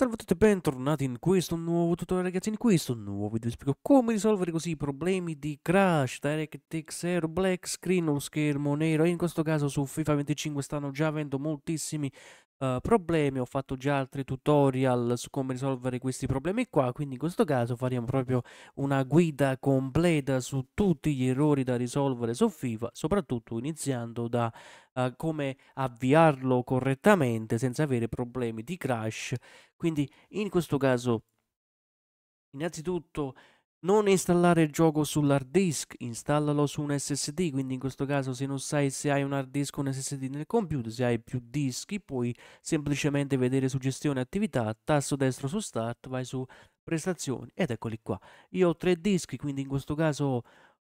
Salve a tutti e bentornati in questo nuovo tutorial ragazzi, in questo nuovo video vi spiego come risolvere così i problemi di crash DirectX Air Black Screen o schermo nero in questo caso su FIFA 25 stanno già avendo moltissimi Ehm, problemi, ho fatto già altri tutorial su come risolvere questi problemi qua, quindi in questo caso faremo proprio una guida completa su tutti gli errori da risolvere su FIFA, soprattutto iniziando da eh, come avviarlo correttamente senza avere problemi di crash. Quindi in questo caso innanzitutto non installare il gioco sull'hard disk, installalo su un SSD, quindi in questo caso se non sai se hai un hard disk o un SSD nel computer, se hai più dischi, puoi semplicemente vedere su gestione attività, tasto destro su start, vai su prestazioni ed eccoli qua. Io ho tre dischi, quindi in questo caso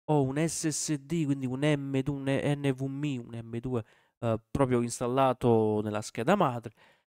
ho un SSD, quindi un M2, un NVMe, un M2 eh, proprio installato nella scheda madre,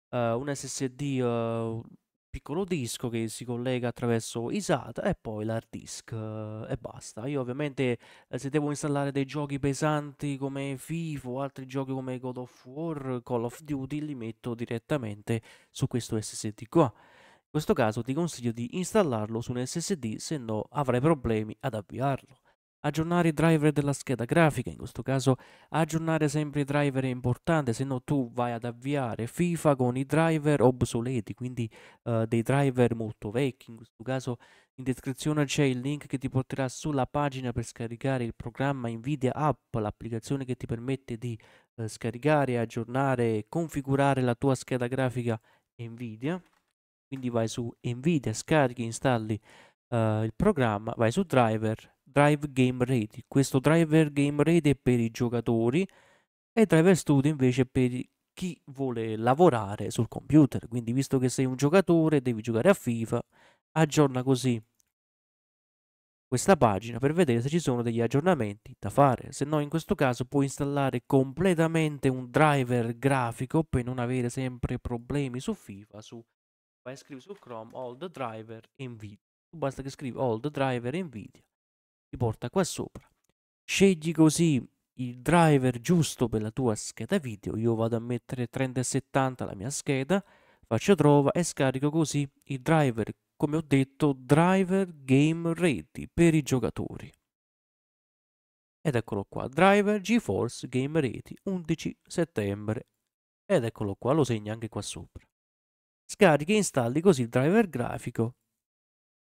eh, un SSD eh, piccolo disco che si collega attraverso i SATA e poi l'hard disk e basta. Io ovviamente eh, se devo installare dei giochi pesanti come FIFA o altri giochi come God of War, Call of Duty li metto direttamente su questo SSD qua. In questo caso ti consiglio di installarlo su un SSD se no avrai problemi ad avviarlo aggiornare i driver della scheda grafica, in questo caso aggiornare sempre i driver è importante, se no tu vai ad avviare FIFA con i driver obsoleti, quindi uh, dei driver molto vecchi, in questo caso in descrizione c'è il link che ti porterà sulla pagina per scaricare il programma Nvidia App, l'applicazione che ti permette di uh, scaricare, aggiornare e configurare la tua scheda grafica Nvidia. Quindi vai su Nvidia, scarichi, installi uh, il programma, vai su driver Drive Game Ready. Questo Driver Game Ready è per i giocatori e Driver Studio invece è per chi vuole lavorare sul computer. Quindi visto che sei un giocatore, devi giocare a FIFA, aggiorna così questa pagina per vedere se ci sono degli aggiornamenti da fare, se no in questo caso puoi installare completamente un driver grafico per non avere sempre problemi su FIFA, su vai a scrivere su Chrome old driver Nvidia. basta che scrivi old driver Nvidia ti porta qua sopra. Scegli così il driver giusto per la tua scheda video. Io vado a mettere 3070 la mia scheda, faccio trova e scarico così il driver, come ho detto, driver game ready per i giocatori. Ed eccolo qua, driver GeForce Game Ready 11 settembre. Ed eccolo qua, lo segna anche qua sopra. Scarichi e installi così il driver grafico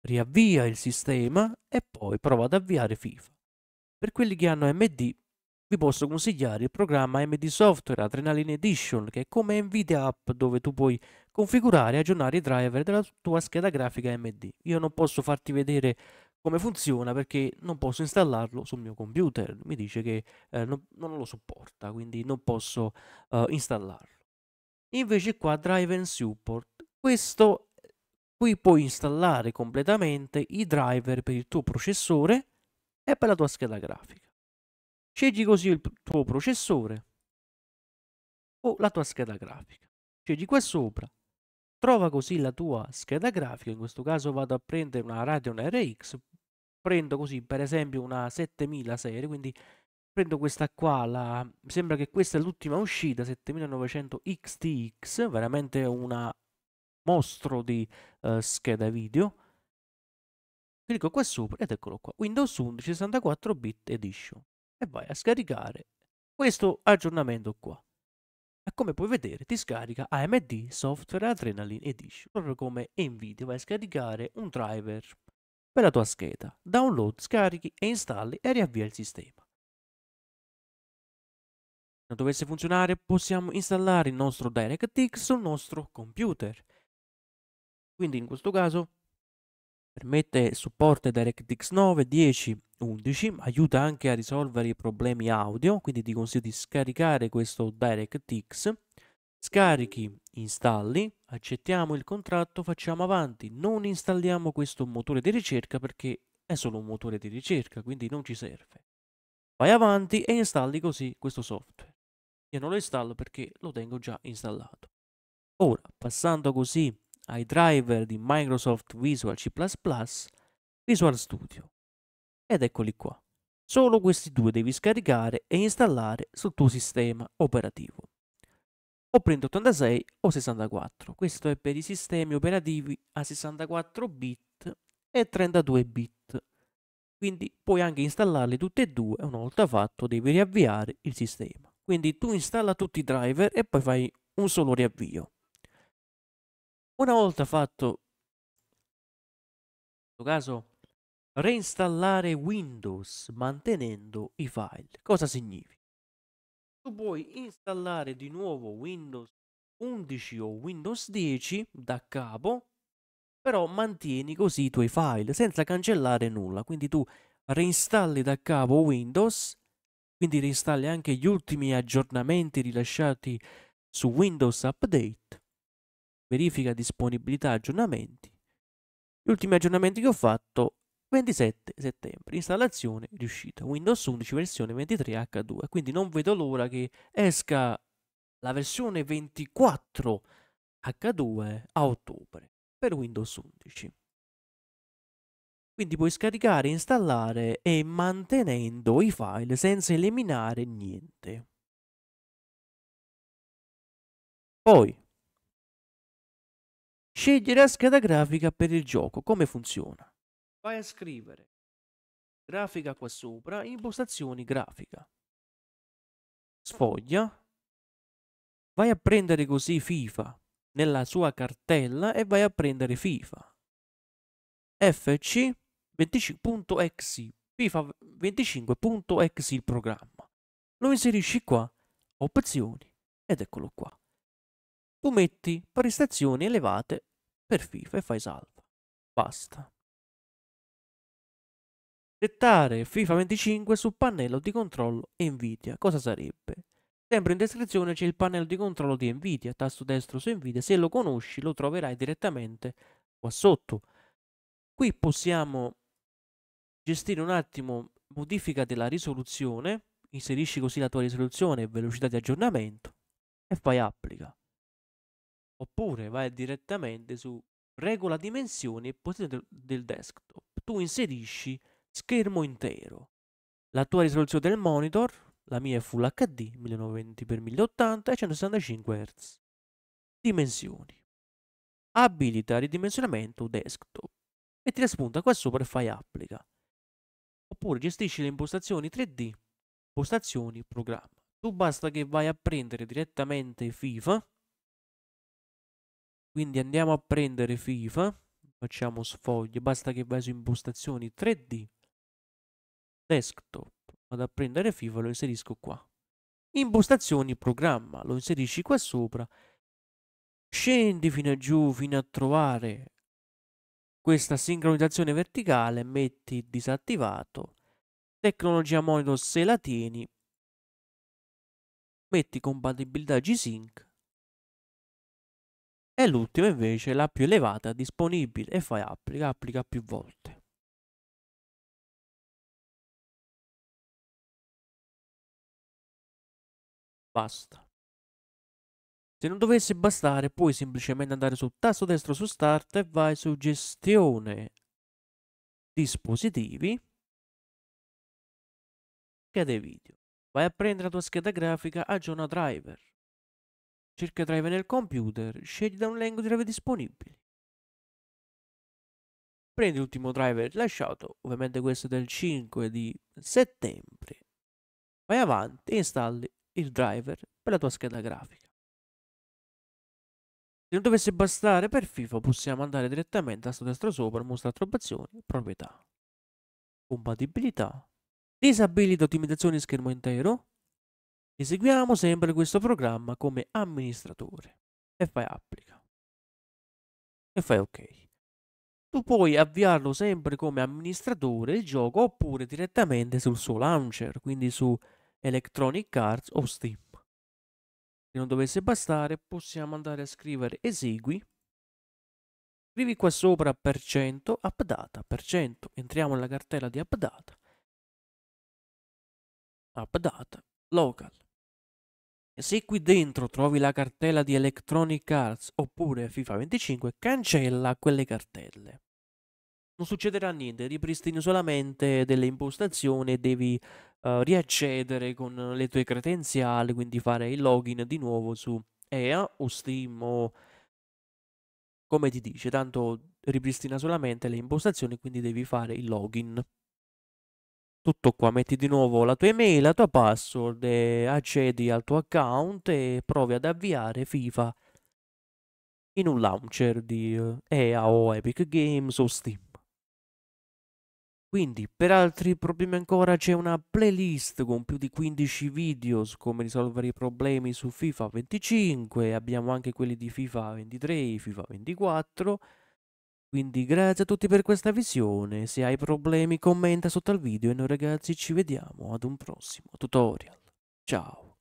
riavvia il sistema e poi prova ad avviare FIFA. Per quelli che hanno AMD, vi posso consigliare il programma AMD Software Adrenaline Edition, che è come Nvidia App dove tu puoi configurare e aggiornare i driver della tua scheda grafica AMD. Io non posso farti vedere come funziona perché non posso installarlo sul mio computer, mi dice che eh, non, non, lo supporta, quindi non posso eh, installarlo. Invece qua Drive and Support, questo Qui puoi installare completamente i driver per il tuo processore e per la tua scheda grafica. Scegli così il tuo processore o la tua scheda grafica. Scegli qua sopra, trova così la tua scheda grafica, in questo caso vado a prendere una Radeon RX, prendo così per esempio una 7000 serie, quindi prendo questa qua, la... mi sembra che questa è l'ultima uscita, 7900 XTX, veramente una mostro di uh, scheda video. Clicco qua sopra ed eccolo qua, Windows 11 64 bit edition e vai a scaricare questo aggiornamento qua. E come puoi vedere ti scarica AMD Software Adrenaline Edition, proprio come Nvidia vai a scaricare un driver per la tua scheda. Download, scarichi e installi e riavvia il sistema. Se non dovesse funzionare possiamo installare il nostro DirectX sul nostro computer. Quindi in questo caso permette supporto DirectX 9, 10, 11, aiuta anche a risolvere i problemi audio, quindi ti consiglio di scaricare questo DirectX, scarichi, installi, accettiamo il contratto, facciamo avanti, non installiamo questo motore di ricerca perché è solo un motore di ricerca, quindi non ci serve. Vai avanti e installi così questo software. Io non lo installo perché lo tengo già installato. Ora, passando così ai driver di Microsoft Visual C++, Visual Studio. Ed eccoli qua. Solo questi due devi scaricare e installare sul tuo sistema operativo. O Print 86 o 64. Questo è per i sistemi operativi a 64 bit e 32 bit. Quindi puoi anche installarli tutti e due e una volta fatto devi riavviare il sistema. Quindi tu installa tutti i driver e poi fai un solo riavvio. Una volta fatto, in questo caso, reinstallare Windows mantenendo i file. Cosa significa? Tu puoi installare di nuovo Windows 11 o Windows 10 da capo, però mantieni così i tuoi file senza cancellare nulla. Quindi tu reinstalli da capo Windows, quindi reinstalli anche gli ultimi aggiornamenti rilasciati su Windows Update verifica disponibilità aggiornamenti. Gli ultimi aggiornamenti che ho fatto 27 settembre, installazione riuscita, Windows 11 versione 23 H2, quindi non vedo l'ora che esca la versione 24 H2 a ottobre per Windows 11. Quindi puoi scaricare, installare e mantenendo i file senza eliminare niente. Poi Scegliere la scheda grafica per il gioco. Come funziona? Vai a scrivere grafica qua sopra, impostazioni grafica. Sfoglia. Vai a prendere così FIFA nella sua cartella e vai a prendere FIFA. FC 25.exe, FIFA 25.exe il programma. Lo inserisci qua, opzioni, ed eccolo qua tu metti prestazioni elevate per FIFA e fai salva. Basta. Dettare FIFA 25 sul pannello di controllo Nvidia. Cosa sarebbe? Sempre in descrizione c'è il pannello di controllo di Nvidia, tasto destro su Nvidia, se lo conosci lo troverai direttamente qua sotto. Qui possiamo gestire un attimo modifica della risoluzione, inserisci così la tua risoluzione e velocità di aggiornamento e fai applica oppure vai direttamente su regola dimensioni e posizione del, del desktop. Tu inserisci schermo intero, la tua risoluzione del monitor, la mia è Full HD 1920x1080 e 165 Hz. Dimensioni. Abilita ridimensionamento desktop e ti spunta qua sopra e fai applica. Oppure gestisci le impostazioni 3D, impostazioni programma. Tu basta che vai a prendere direttamente FIFA quindi andiamo a prendere FIFA, facciamo sfoglie basta che vai su impostazioni 3D, desktop, vado a prendere FIFA, lo inserisco qua. Impostazioni programma, lo inserisci qua sopra, scendi fino a giù, fino a trovare questa sincronizzazione verticale, metti disattivato, tecnologia monitor se la tieni, metti compatibilità G-Sync e l'ultima invece è la più elevata disponibile e fai applica, applica più volte. Basta. Se non dovesse bastare puoi semplicemente andare sul tasto destro su Start e vai su Gestione Dispositivi Schede video. Vai a prendere la tua scheda grafica, aggiorna driver. Cerca driver nel computer, scegli da un elenco di driver disponibili. Prendi l'ultimo driver rilasciato, ovviamente questo è del 5 di settembre. Vai avanti e installi il driver per la tua scheda grafica. Se non dovesse bastare per FIFA possiamo andare direttamente a sto destro sopra, mostra opzioni, proprietà, compatibilità, disabilita ottimizzazione schermo intero, Eseguiamo sempre questo programma come amministratore e fai applica e fai ok. Tu puoi avviarlo sempre come amministratore il gioco oppure direttamente sul suo launcher, quindi su Electronic Arts o Steam. Se non dovesse bastare possiamo andare a scrivere esegui. Scrivi qua sopra per cento appdata, per cento. Entriamo nella cartella di appdata. Appdata, local. Se qui dentro trovi la cartella di Electronic Arts oppure FIFA 25, cancella quelle cartelle. Non succederà niente, ripristini solamente delle impostazioni, e devi uh, riaccedere con le tue credenziali, quindi fare il login di nuovo su EA o Steam o come ti dice, tanto ripristina solamente le impostazioni, quindi devi fare il login tutto qua, metti di nuovo la tua email, la tua password, accedi al tuo account e provi ad avviare FIFA in un launcher di EA eh, o Epic Games o Steam. Quindi, per altri problemi ancora, c'è una playlist con più di 15 video su come risolvere i problemi su FIFA 25, abbiamo anche quelli di FIFA 23, FIFA 24 quindi grazie a tutti per questa visione, se hai problemi commenta sotto al video e noi ragazzi ci vediamo ad un prossimo tutorial. Ciao!